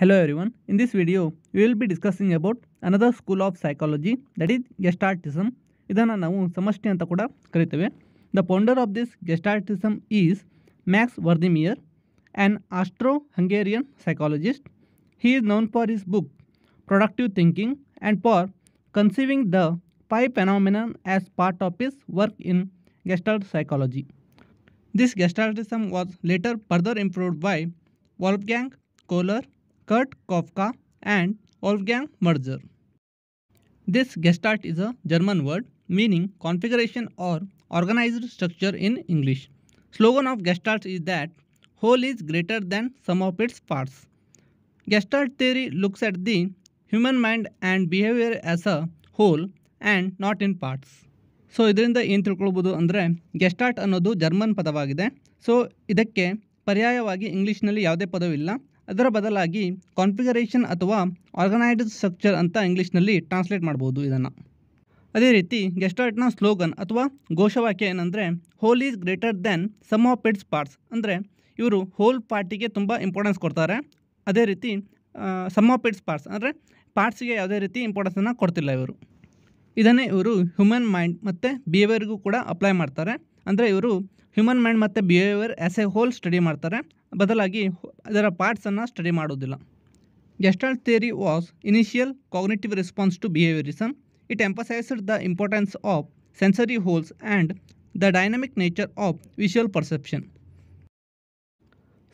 Hello everyone, in this video, we will be discussing about another school of psychology that is Gestaltism. The founder of this Gestaltism is Max Verdemeyer, an Austro-Hungarian psychologist. He is known for his book, Productive Thinking, and for conceiving the pi phenomenon as part of his work in Gestalt psychology. This Gestaltism was later further improved by Wolfgang Kohler, Kurt Kofka, and Wolfgang Merger. This gestalt is a German word meaning configuration or organized structure in English. Slogan of gestalt is that whole is greater than some of its parts. Gestalt theory looks at the human mind and behavior as a whole and not in parts. So ಇದರಿಂದ ಏನು ತಿಳ್ಕೊಳ್ಬೋದು ಅಂದರೆ ಗೆಸ್ಟಾರ್ಟ್ ಅನ್ನೋದು German ಪದವಾಗಿದೆ so ಇದಕ್ಕೆ ಪರ್ಯಾಯವಾಗಿ ಇಂಗ್ಲೀಷ್ನಲ್ಲಿ ಯಾವುದೇ ಪದವಿಲ್ಲ ಅದರ ಬದಲಾಗಿ ಕಾನ್ಫಿಗರೇಷನ್ ಅಥವಾ ಆರ್ಗನೈಸ್ಡ್ ಸ್ಟ್ರಕ್ಚರ್ ಅಂತ ಇಂಗ್ಲೀಷ್ನಲ್ಲಿ ಟ್ರಾನ್ಸ್ಲೇಟ್ ಮಾಡ್ಬೋದು ಇದನ್ನು ಅದೇ ರೀತಿ ಗೆಸ್ಟಾರ್ಟ್ನ ಸ್ಲೋಗನ್ ಅಥವಾ ಘೋಷವಾಕ್ಯ ಏನಂದರೆ whole is greater than sum of its parts ಅಂದರೆ ಇವರು ಹೋಲ್ ಪಾರ್ಟಿಗೆ ತುಂಬ ಇಂಪಾರ್ಟೆನ್ಸ್ ಕೊಡ್ತಾರೆ ಅದೇ ರೀತಿ ಸಮ್ ಆಫ್ ಇಟ್ಸ್ ಪಾರ್ಟ್ಸ್ ಅಂದರೆ ಪಾರ್ಟ್ಸ್ಗೆ ಯಾವುದೇ ರೀತಿ ಇಂಪಾರ್ಟೆನ್ಸನ್ನು ಕೊಡ್ತಿಲ್ಲ ಇವರು ಇದನ್ನೇ ಇವರು ಹ್ಯೂಮನ್ ಮೈಂಡ್ ಮತ್ತು ಬಿಹೇವಿಯರ್ಗೂ ಕೂಡ ಅಪ್ಲೈ ಮಾಡ್ತಾರೆ ಅಂದರೆ ಇವರು ಹ್ಯೂಮನ್ ಮೈಂಡ್ ಮತ್ತು behaviour as a whole study ಮಾಡ್ತಾರೆ ಬದಲಾಗಿ ಅದರ ಪಾರ್ಟ್ಸನ್ನು ಸ್ಟಡಿ ಮಾಡೋದಿಲ್ಲ gestalt theory was initial cognitive response to behaviourism it emphasised the importance of sensory wholes and the dynamic nature of visual perception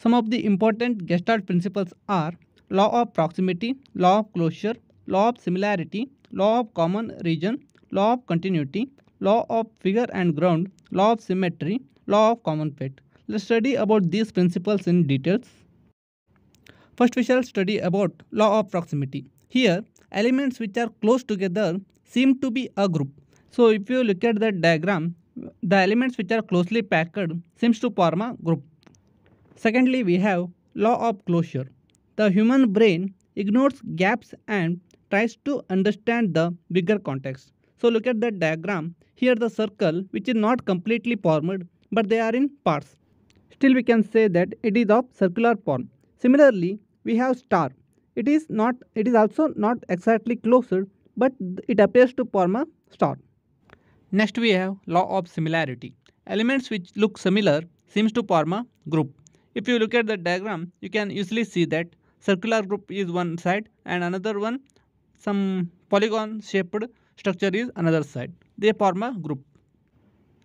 some of the important gestalt principles are law of proximity law of closure law of similarity law of common region law of continuity law of figure and ground, law of symmetry, law of common fate. Let's study about these principles in details. First we shall study about law of proximity. Here elements which are close together seem to be a group. So if you look at that diagram, the elements which are closely packed seems to form a group. Secondly, we have law of closure. The human brain ignores gaps and tries to understand the bigger context. So look at that diagram. Here the circle which is not completely formed but they are in parts. Still we can say that it is of circular form. Similarly we have star. It is not it is also not exactly closed but it appears to form a star. Next we have law of similarity. Elements which look similar seems to form a group. If you look at the diagram you can easily see that circular group is one side and another one some polygon shaped structure is another side. They form a group.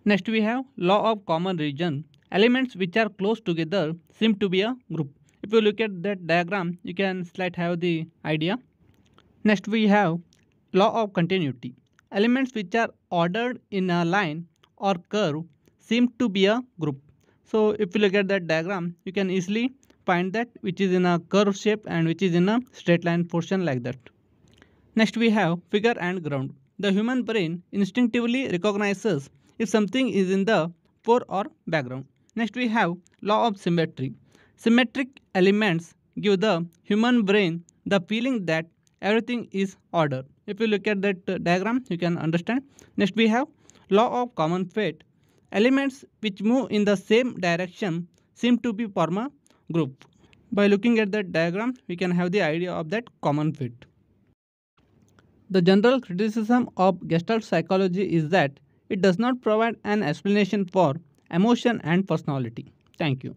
Next we have law of common region. Elements which are close together seem to be a group. If you look at that diagram, you can slight have the idea. Next we have law of continuity. Elements which are ordered in a line or curve seem to be a group. So if you look at that diagram, you can easily find that which is in a curve shape and which is in a straight line portion like that. Next, we have figure and ground. The human brain instinctively recognizes if something is in the fore or background. Next, we have law of symmetry. Symmetric elements give the human brain the feeling that everything is order. If you look at that uh, diagram, you can understand. Next, we have law of common fate. Elements which move in the same direction seem to be form a group. By looking at that diagram, we can have the idea of that common fate. The general criticism of Gestalt psychology is that it does not provide an explanation for emotion and personality. Thank you.